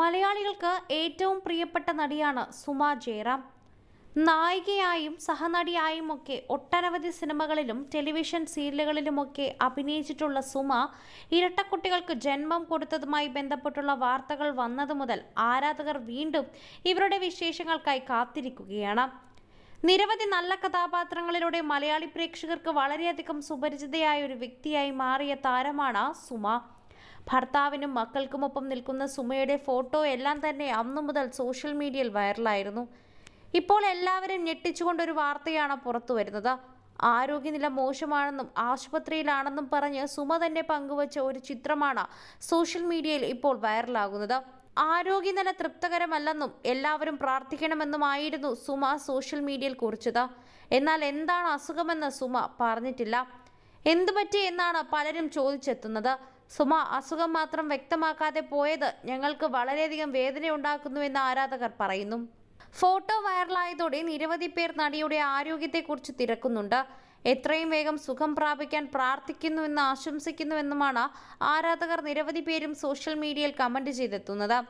മലയാളികൾക്ക് ഏറ്റവും പ്രിയപ്പെട്ട നടിയാണ് സുമ ജയറാം നായികയായും സഹനടിയായും ഒക്കെ ഒട്ടനവധി സിനിമകളിലും ടെലിവിഷൻ സീരിയലുകളിലുമൊക്കെ അഭിനയിച്ചിട്ടുള്ള സുമ ഇരട്ടക്കുട്ടികൾക്ക് ജന്മം കൊടുത്തതുമായി ബന്ധപ്പെട്ടുള്ള വാർത്തകൾ വന്നതു മുതൽ ആരാധകർ വീണ്ടും ഇവരുടെ വിശേഷങ്ങൾക്കായി കാത്തിരിക്കുകയാണ് നിരവധി നല്ല കഥാപാത്രങ്ങളിലൂടെ മലയാളി പ്രേക്ഷകർക്ക് വളരെയധികം സുപരിചിതയായ ഒരു വ്യക്തിയായി മാറിയ താരമാണ് സുമ ഭർത്താവിനും മക്കൾക്കുമൊപ്പം നിൽക്കുന്ന സുമയുടെ ഫോട്ടോ എല്ലാം തന്നെ അന്നു മുതൽ സോഷ്യൽ മീഡിയയിൽ വൈറലായിരുന്നു ഇപ്പോൾ എല്ലാവരും ഞെട്ടിച്ചുകൊണ്ടൊരു വാർത്തയാണ് പുറത്തു വരുന്നത് ആരോഗ്യനില മോശമാണെന്നും ആശുപത്രിയിലാണെന്നും പറഞ്ഞ് സുമ തന്നെ പങ്കുവച്ച ഒരു ചിത്രമാണ് സോഷ്യൽ മീഡിയയിൽ ഇപ്പോൾ വൈറലാകുന്നത് ആരോഗ്യനില തൃപ്തകരമല്ലെന്നും എല്ലാവരും പ്രാർത്ഥിക്കണമെന്നുമായിരുന്നു സുമ സോഷ്യൽ മീഡിയയിൽ കുറിച്ചത് എന്നാൽ എന്താണ് അസുഖമെന്ന് സുമ പറഞ്ഞിട്ടില്ല എന്തുപറ്റി എന്നാണ് പലരും ചോദിച്ചെത്തുന്നത് സുമ അസുഖം മാത്രം വ്യക്തമാക്കാതെ പോയത് ഞങ്ങൾക്ക് വളരെയധികം വേദനയുണ്ടാക്കുന്നുവെന്ന് ആരാധകർ പറയുന്നു ഫോട്ടോ വൈറലായതോടെ നിരവധി പേർ നടിയുടെ ആരോഗ്യത്തെക്കുറിച്ച് തിരക്കുന്നുണ്ട് എത്രയും വേഗം സുഖം പ്രാപിക്കാൻ പ്രാർത്ഥിക്കുന്നുവെന്ന് ആശംസിക്കുന്നുവെന്നുമാണ് ആരാധകർ നിരവധി പേരും സോഷ്യൽ മീഡിയയിൽ കമന്റ് ചെയ്തെത്തുന്നത്